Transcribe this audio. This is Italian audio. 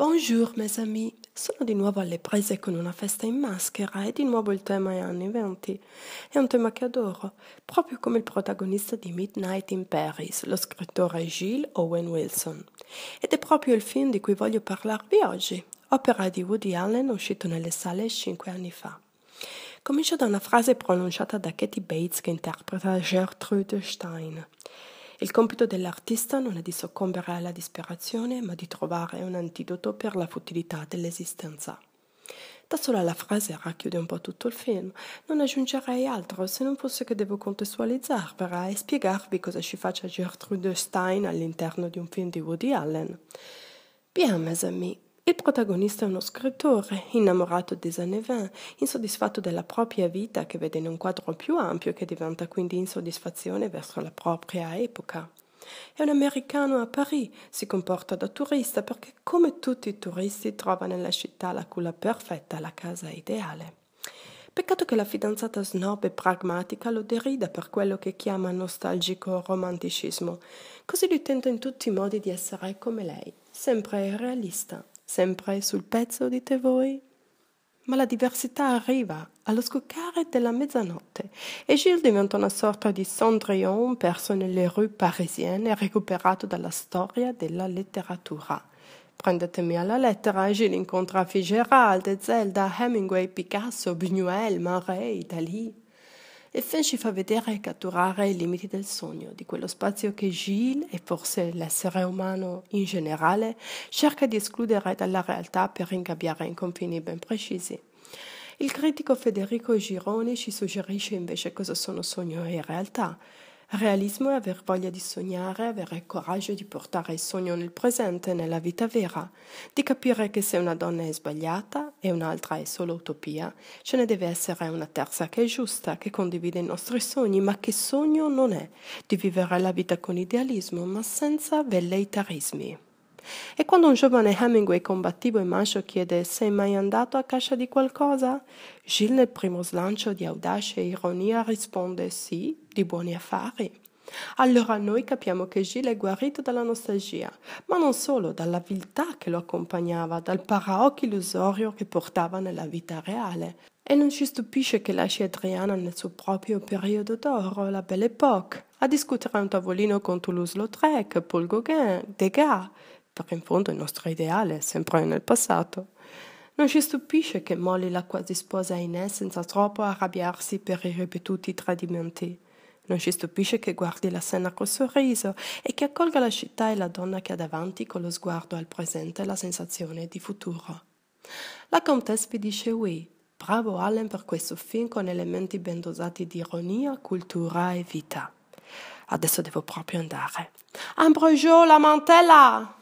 Bonjour mes amis, sono di nuovo alle prese con una festa in maschera e di nuovo il tema è anni venti. È un tema che adoro, proprio come il protagonista di Midnight in Paris, lo scrittore Gilles Owen Wilson. Ed è proprio il film di cui voglio parlarvi oggi, opera di Woody Allen uscito nelle sale cinque anni fa. Comincio da una frase pronunciata da Katie Bates che interpreta Gertrude Stein. Il compito dell'artista non è di soccombere alla disperazione, ma di trovare un antidoto per la futilità dell'esistenza. Da sola la frase racchiude un po' tutto il film. Non aggiungerei altro se non fosse che devo contestualizzarvela e spiegarvi cosa ci faccia Gertrude Stein all'interno di un film di Woody Allen. Bien, mes amis, il protagonista è uno scrittore, innamorato di Zanevin, insoddisfatto della propria vita che vede in un quadro più ampio che diventa quindi insoddisfazione verso la propria epoca. È un americano a Parigi, si comporta da turista perché come tutti i turisti trova nella città la culla perfetta, la casa ideale. Peccato che la fidanzata snob e pragmatica lo derida per quello che chiama nostalgico romanticismo, così lui tenta in tutti i modi di essere come lei, sempre realista, sempre sul pezzo dite voi? Ma la diversità arriva allo scoccare della mezzanotte e Gilles diventa una sorta di Cendrillon perso nelle rue parisienne e recuperato dalla storia della letteratura. Prendetemi alla lettera, Gilles incontra Fitzgerald, Zelda, Hemingway, Picasso, Buñuel, Marais, Dalí e Finn ci fa vedere e catturare i limiti del sogno, di quello spazio che Gilles, e forse l'essere umano in generale, cerca di escludere dalla realtà per ingabbiare in confini ben precisi. Il critico Federico Gironi ci suggerisce invece cosa sono sogno e realtà Realismo è aver voglia di sognare, avere il coraggio di portare il sogno nel presente, nella vita vera, di capire che se una donna è sbagliata e un'altra è solo utopia, ce ne deve essere una terza che è giusta, che condivide i nostri sogni, ma che sogno non è, di vivere la vita con idealismo, ma senza velleitarismi. E quando un giovane Hemingway combattivo e mancio chiede sei mai andato a caccia di qualcosa, Gilles nel primo slancio di audace ironia risponde sì, di buoni affari. Allora noi capiamo che Gilles è guarito dalla nostalgia, ma non solo, dalla viltà che lo accompagnava, dal paraocchio illusorio che portava nella vita reale. E non ci stupisce che lasci Adriana nel suo proprio periodo d'oro, la Belle Époque, a discutere a un tavolino con Toulouse-Lautrec, Paul Gauguin, Degas, perché in fondo il nostro ideale è sempre nel passato. Non ci stupisce che Molly la quasi sposa Inès senza troppo arrabbiarsi per i ripetuti tradimenti. Non ci stupisce che guardi la scena col sorriso e che accolga la città e la donna che ha davanti con lo sguardo al presente e la sensazione di futuro. La Comtesse vi dice oui, bravo Allen per questo film con elementi ben dosati di ironia, cultura e vita. Adesso devo proprio andare. Ambrogio, la mantella!